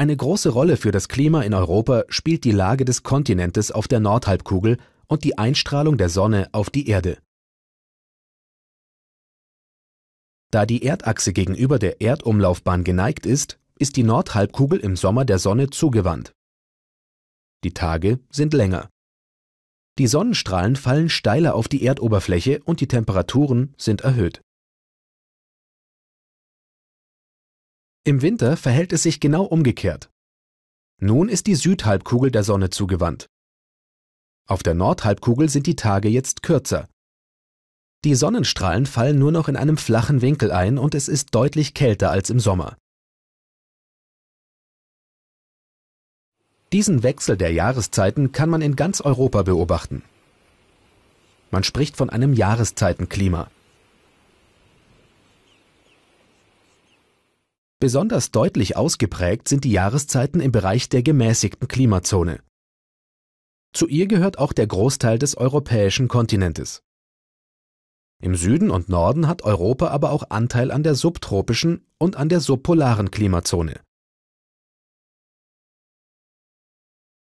Eine große Rolle für das Klima in Europa spielt die Lage des Kontinentes auf der Nordhalbkugel und die Einstrahlung der Sonne auf die Erde. Da die Erdachse gegenüber der Erdumlaufbahn geneigt ist, ist die Nordhalbkugel im Sommer der Sonne zugewandt. Die Tage sind länger. Die Sonnenstrahlen fallen steiler auf die Erdoberfläche und die Temperaturen sind erhöht. Im Winter verhält es sich genau umgekehrt. Nun ist die Südhalbkugel der Sonne zugewandt. Auf der Nordhalbkugel sind die Tage jetzt kürzer. Die Sonnenstrahlen fallen nur noch in einem flachen Winkel ein und es ist deutlich kälter als im Sommer. Diesen Wechsel der Jahreszeiten kann man in ganz Europa beobachten. Man spricht von einem Jahreszeitenklima. Besonders deutlich ausgeprägt sind die Jahreszeiten im Bereich der gemäßigten Klimazone. Zu ihr gehört auch der Großteil des europäischen Kontinentes. Im Süden und Norden hat Europa aber auch Anteil an der subtropischen und an der subpolaren Klimazone.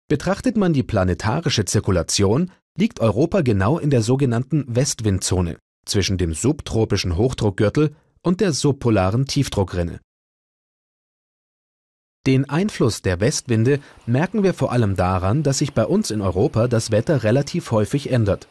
Betrachtet man die planetarische Zirkulation, liegt Europa genau in der sogenannten Westwindzone zwischen dem subtropischen Hochdruckgürtel und der subpolaren Tiefdruckrinne den Einfluss der Westwinde merken wir vor allem daran, dass sich bei uns in Europa das Wetter relativ häufig ändert